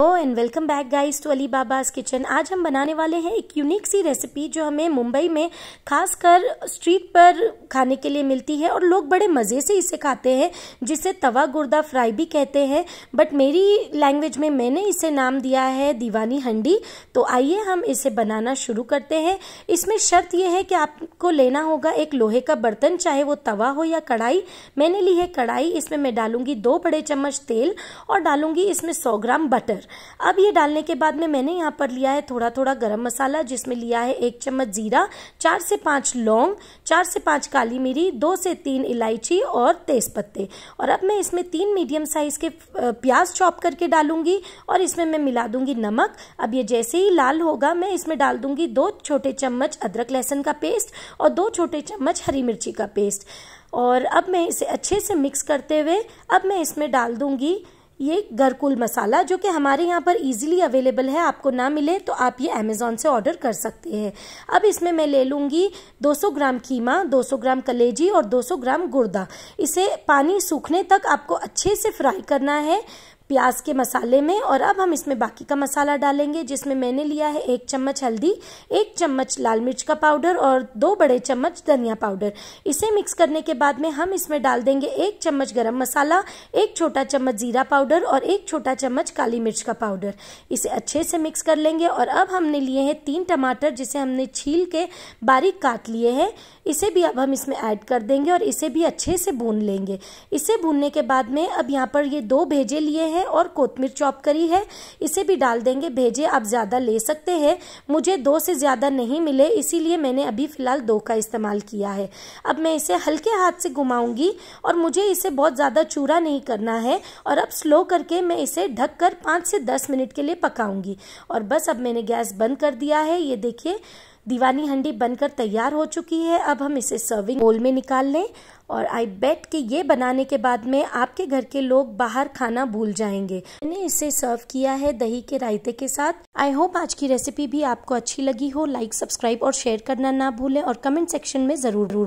O and welcome back guys to Ali Baba's kitchen आज हम बनाने वाले हैं एक यूनिक सी रेसिपी जो हमें मुंबई में खासकर स्ट्रीट पर खाने के लिए मिलती है और लोग बड़े मज़े से इसे खाते हैं जिसे तवा गुर्दा फ्राई भी कहते हैं बट मेरी लैंग्वेज में मैंने इसे नाम दिया है दीवानी हंडी तो आइए हम इसे बनाना शुरू करते हैं इसमें शर्त यह है कि आपको लेना होगा एक लोहे का बर्तन चाहे वो तवा हो या कढ़ाई मैंने ली है कढ़ाई इसमें मैं डालूंगी दो बड़े चम्मच तेल और डालूंगी इसमें सौ ग्राम बटर अब ये डालने के बाद में मैंने यहाँ पर लिया है थोड़ा थोड़ा गरम मसाला जिसमें लिया है एक चम्मच जीरा चार से पांच लौंग चार से पांच काली मिरी दो से तीन इलायची और तेज़ पत्ते और अब मैं इसमें तीन मीडियम साइज़ के प्याज चॉप करके डालूंगी और इसमें मैं मिला दूंगी नमक अब ये जैसे ही लाल होगा मैं इसमें डाल दूंगी दो छोटे चम्मच अदरक लहसुन का पेस्ट और दो छोटे चम्मच हरी मिर्ची का पेस्ट और अब मैं इसे अच्छे से मिक्स करते हुए अब मैं इसमें डाल दूंगी ये गरकुल मसाला जो कि हमारे यहाँ पर इजीली अवेलेबल है आपको ना मिले तो आप ये अमेज़ोन से ऑर्डर कर सकते हैं अब इसमें मैं ले लूँगी 200 ग्राम कीमा 200 ग्राम कलेजी और 200 ग्राम गुर्दा इसे पानी सूखने तक आपको अच्छे से फ्राई करना है प्याज के मसाले में और अब हम इसमें बाकी का मसाला डालेंगे जिसमें मैंने लिया है एक चम्मच हल्दी एक चम्मच लाल मिर्च का पाउडर और दो बड़े चम्मच धनिया पाउडर इसे मिक्स करने के बाद में हम इसमें डाल देंगे एक चम्मच गरम मसाला एक छोटा चम्मच जीरा पाउडर और एक छोटा चम्मच काली मिर्च का पाउडर इसे अच्छे से मिक्स कर लेंगे और अब हमने लिए हैं तीन टमाटर जिसे हमने छील के बारीक काट लिए हैं इसे भी अब हम इसमें ऐड कर देंगे और इसे भी अच्छे से भून लेंगे इसे भूनने के बाद में अब यहाँ पर ये दो भेजे लिए हैं है और कोतमीर चॉप करी है इसे भी डाल देंगे भेजे आप ज़्यादा ले सकते हैं मुझे दो से ज़्यादा नहीं मिले इसीलिए मैंने अभी फ़िलहाल दो का इस्तेमाल किया है अब मैं इसे हल्के हाथ से घुमाऊंगी और मुझे इसे बहुत ज़्यादा चूरा नहीं करना है और अब स्लो करके मैं इसे ढक कर से दस मिनट के लिए पकाऊंगी और बस अब मैंने गैस बंद कर दिया है ये देखिए दीवानी हंडी बनकर तैयार हो चुकी है अब हम इसे सर्विंग बोल में निकाल लें और आई बेट कि ये बनाने के बाद में आपके घर के लोग बाहर खाना भूल जाएंगे मैंने इसे सर्व किया है दही के रायते के साथ आई होप आज की रेसिपी भी आपको अच्छी लगी हो लाइक सब्सक्राइब और शेयर करना ना भूलें और कमेंट सेक्शन में जरूर